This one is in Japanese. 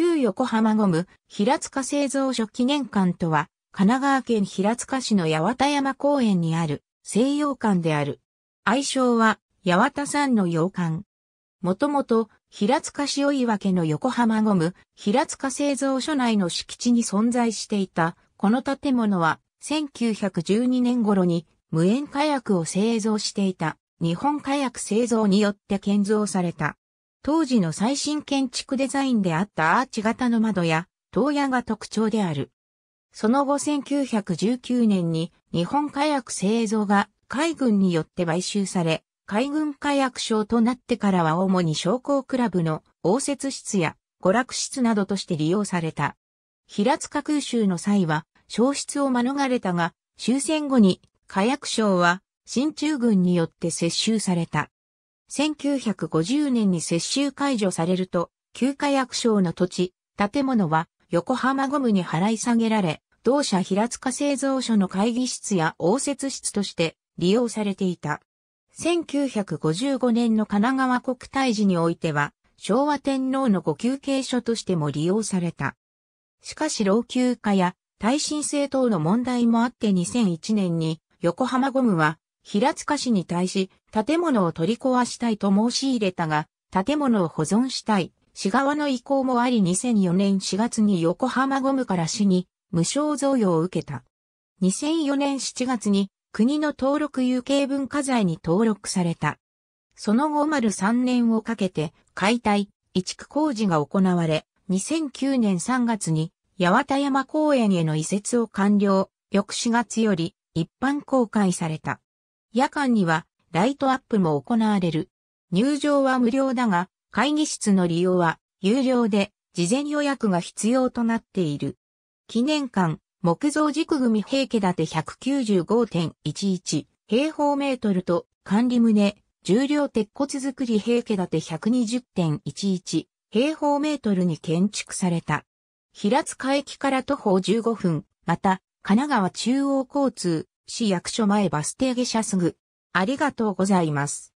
旧横浜ゴム、平塚製造所記念館とは、神奈川県平塚市の八幡山公園にある西洋館である。愛称は八幡山の洋館。もともと平塚市追分の横浜ゴム、平塚製造所内の敷地に存在していた、この建物は1912年頃に無塩火薬を製造していた日本火薬製造によって建造された。当時の最新建築デザインであったアーチ型の窓や、洞屋が特徴である。その後1919年に日本火薬製造が海軍によって買収され、海軍火薬省となってからは主に商工クラブの応接室や娯楽室などとして利用された。平塚空襲の際は消失を免れたが、終戦後に火薬省は新中軍によって接収された。1950年に接収解除されると、旧火薬所の土地、建物は横浜ゴムに払い下げられ、同社平塚製造所の会議室や応接室として利用されていた。1955年の神奈川国体寺においては、昭和天皇のご休憩所としても利用された。しかし老朽化や耐震性等の問題もあって2001年に横浜ゴムは平塚市に対し、建物を取り壊したいと申し入れたが、建物を保存したい、市側の意向もあり2004年4月に横浜ゴムから市に無償贈与を受けた。2004年7月に国の登録有形文化財に登録された。その後丸3年をかけて解体、移築工事が行われ、2009年3月に八幡山公園への移設を完了、翌4月より一般公開された。夜間にはライトアップも行われる。入場は無料だが、会議室の利用は有料で事前予約が必要となっている。記念館、木造軸組平家建て195.11平方メートルと管理棟、重量鉄骨造り平家建て120.11平方メートルに建築された。平塚駅から徒歩15分、また、神奈川中央交通、市役所前バス停下車すぐ。ありがとうございます。